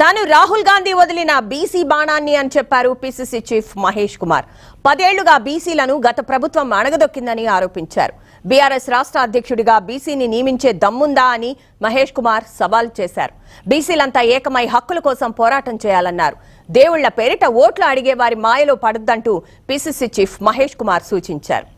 తాను రాహుల్ గాంధీ వదిలిన బీసీ బాణాన్ని అని చెప్పారు పిసిసి చీఫ్ మహేష్ కుమార్ పదేళ్లుగా బీసీలను గత ప్రభుత్వం అణగదొక్కిందని ఆరోపించారు బీఆర్ఎస్ రాష్ట్ర అధ్యక్షుడిగా బీసీని నియమించే దమ్ముందా అని మహేష్ కుమార్ సవాల్ చేశారు బీసీలంతా ఏకమై హక్కుల కోసం పోరాటం చేయాలన్నారు దేవుళ్ల పేరిట ఓట్లు అడిగే వారి మాయలో పడద్దంటూ పిసిసి చీఫ్ మహేష్ కుమార్ సూచించారు